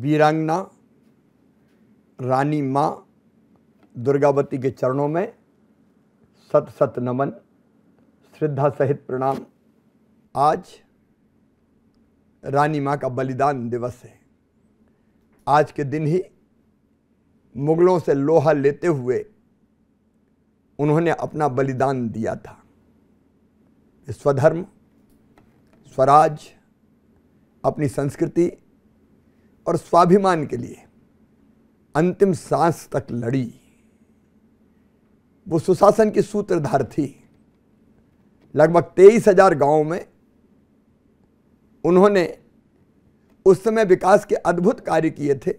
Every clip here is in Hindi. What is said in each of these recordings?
वीरांगना रानी माँ दुर्गावती के चरणों में सत सत नमन श्रद्धा सहित प्रणाम आज रानी माँ का बलिदान दिवस है आज के दिन ही मुगलों से लोहा लेते हुए उन्होंने अपना बलिदान दिया था स्वधर्म स्वराज अपनी संस्कृति और स्वाभिमान के लिए अंतिम सांस तक लड़ी वो सुशासन की सूत्रधार थी लगभग तेईस हजार गांव में उन्होंने उस समय विकास के अद्भुत कार्य किए थे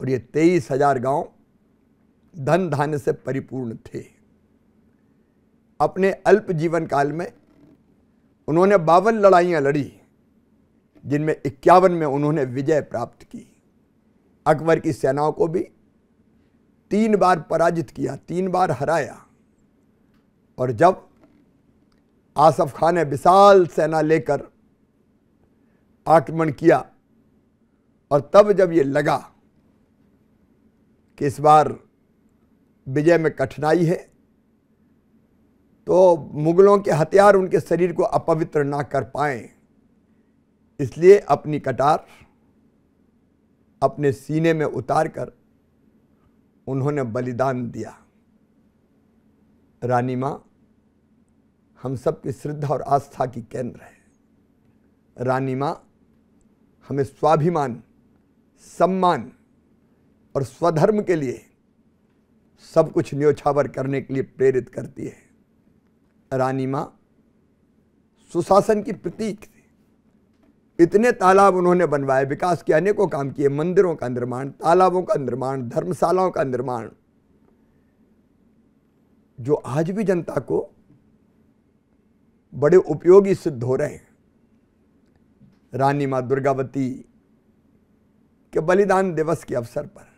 और ये तेईस हजार गांव धन धान्य से परिपूर्ण थे अपने अल्प जीवन काल में उन्होंने बावन लड़ाइयां लड़ी जिनमें इक्यावन में उन्होंने विजय प्राप्त की अकबर की सेनाओं को भी तीन बार पराजित किया तीन बार हराया और जब आसफ खान ने विशाल सेना लेकर आक्रमण किया और तब जब ये लगा कि इस बार विजय में कठिनाई है तो मुगलों के हथियार उनके शरीर को अपवित्र ना कर पाएं इसलिए अपनी कटार अपने सीने में उतार कर उन्होंने बलिदान दिया रानी माँ हम सब की श्रद्धा और आस्था की केंद्र है रानी माँ हमें स्वाभिमान सम्मान और स्वधर्म के लिए सब कुछ न्योछावर करने के लिए प्रेरित करती है रानी माँ सुशासन की प्रतीक इतने तालाब उन्होंने बनवाए विकास के अनेकों काम किए मंदिरों का निर्माण तालाबों का निर्माण धर्मशालाओं का निर्माण जो आज भी जनता को बड़े उपयोगी सिद्ध हो रहे हैं रानी माँ दुर्गावती के बलिदान दिवस के अवसर पर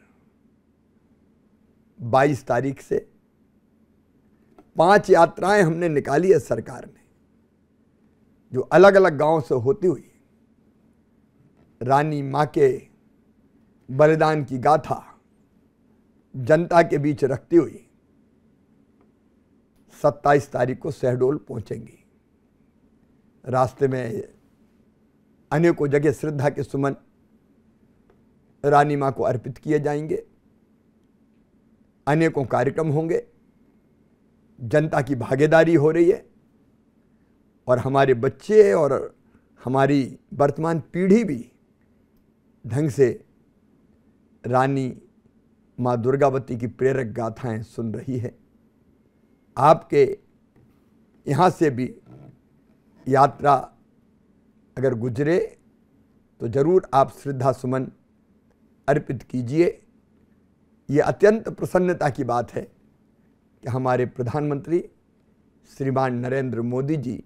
22 तारीख से पांच यात्राएं हमने निकाली है सरकार ने जो अलग अलग गांव से होती हुई रानी माँ के बलिदान की गाथा जनता के बीच रखती हुई 27 तारीख को शहडोल पहुंचेंगी रास्ते में अनेकों जगह श्रद्धा के सुमन रानी माँ को अर्पित किए जाएंगे अनेकों कार्यक्रम होंगे जनता की भागीदारी हो रही है और हमारे बच्चे और हमारी वर्तमान पीढ़ी भी ढंग से रानी माँ दुर्गावती की प्रेरक गाथाएं सुन रही है आपके यहाँ से भी यात्रा अगर गुजरे तो ज़रूर आप श्रद्धा सुमन अर्पित कीजिए ये अत्यंत प्रसन्नता की बात है कि हमारे प्रधानमंत्री श्रीमान नरेंद्र मोदी जी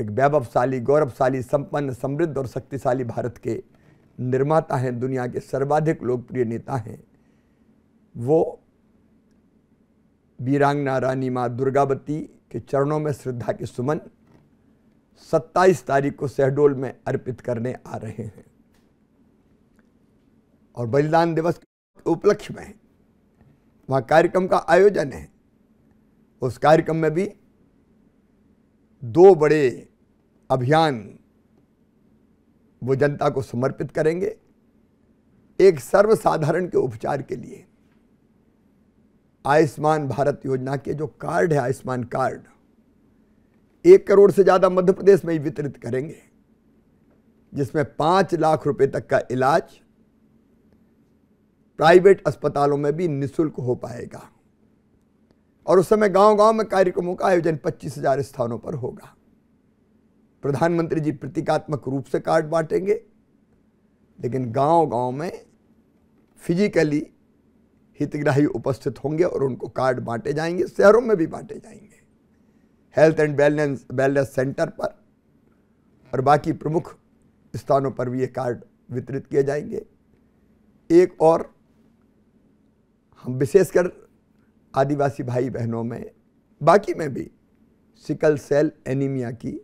एक वैभवशाली गौरवशाली संपन्न समृद्ध और शक्तिशाली भारत के निर्माता हैं दुनिया के सर्वाधिक लोकप्रिय नेता हैं वो वीरांगना रानी माँ दुर्गावती के चरणों में श्रद्धा के सुमन 27 तारीख को शहडोल में अर्पित करने आ रहे हैं और बलिदान दिवस के उपलक्ष्य में वहाँ कार्यक्रम का आयोजन है उस कार्यक्रम में भी दो बड़े अभियान वो जनता को समर्पित करेंगे एक सर्वसाधारण के उपचार के लिए आयुष्मान भारत योजना के जो कार्ड है आयुष्मान कार्ड एक करोड़ से ज़्यादा मध्य प्रदेश में ही वितरित करेंगे जिसमें पाँच लाख रुपए तक का इलाज प्राइवेट अस्पतालों में भी निशुल्क हो पाएगा और उस समय गांव-गांव में कार्यक्रमों का आयोजन पच्चीस हजार स्थानों पर होगा प्रधानमंत्री जी प्रतीकात्मक रूप से कार्ड बांटेंगे लेकिन गांव गांव में फिजिकली हितग्राही उपस्थित होंगे और उनको कार्ड बांटे जाएंगे शहरों में भी बांटे जाएंगे health and wellness wellness centre पर और बाकी प्रमुख स्थानों पर भी ये कार्ड वितरित किए जाएंगे एक और हम विशेषकर आदिवासी भाई बहनों में बाकी में भी सिकल सेल एनीमिया की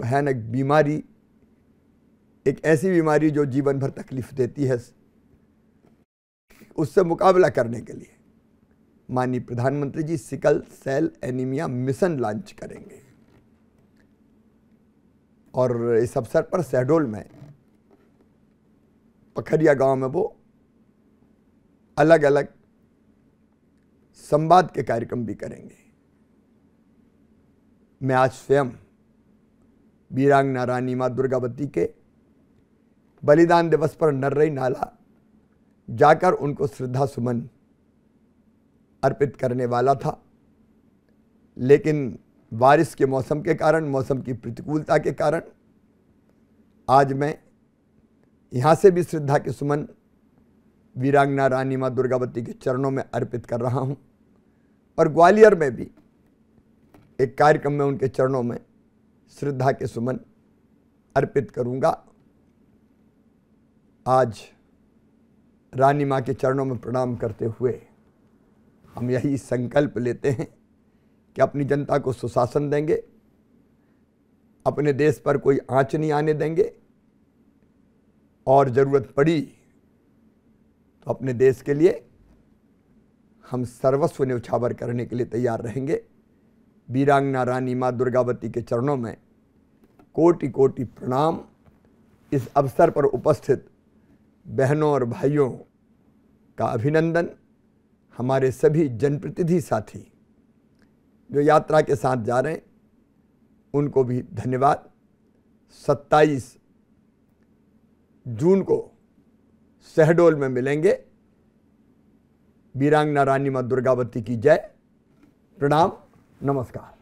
भयानक बीमारी एक ऐसी बीमारी जो जीवन भर तकलीफ देती है उससे मुकाबला करने के लिए माननीय प्रधानमंत्री ji sickle cell anaemia mission launch करेंगे और इस अवसर पर शहडोल में पखरिया गांव में वो अलग अलग संवाद के कार्यक्रम भी करेंगे मैं आज स्वयं वीरांगना रानी माँ दुर्गावती के बलिदान दिवस पर नर्रई नाला जाकर उनको श्रद्धा सुमन अर्पित करने वाला था लेकिन बारिश के मौसम के कारण मौसम की प्रतिकूलता के कारण आज मैं यहाँ से भी श्रद्धा के सुमन वीरांगना रानी माँ दुर्गावती के चरणों में अर्पित कर रहा हूँ और ग्वालियर में भी एक कार्यक्रम में उनके चरणों में श्रद्धा के सुमन अर्पित करूंगा आज रानी माँ के चरणों में प्रणाम करते हुए हम यही संकल्प लेते हैं कि अपनी जनता को सुशासन देंगे अपने देश पर कोई आँच नहीं आने देंगे और ज़रूरत पड़ी तो अपने देश के लिए हम सर्वस्व न्यौछावर करने के लिए तैयार रहेंगे वीरांगना रानी माँ दुर्गावती के चरणों में कोटि कोटि प्रणाम इस अवसर पर उपस्थित बहनों और भाइयों का अभिनंदन हमारे सभी जनप्रतिनिधि साथी जो यात्रा के साथ जा रहे हैं उनको भी धन्यवाद 27 जून को शहडोल में मिलेंगे वीरांगना रानी माँ दुर्गावती की जय प्रणाम Namaskar.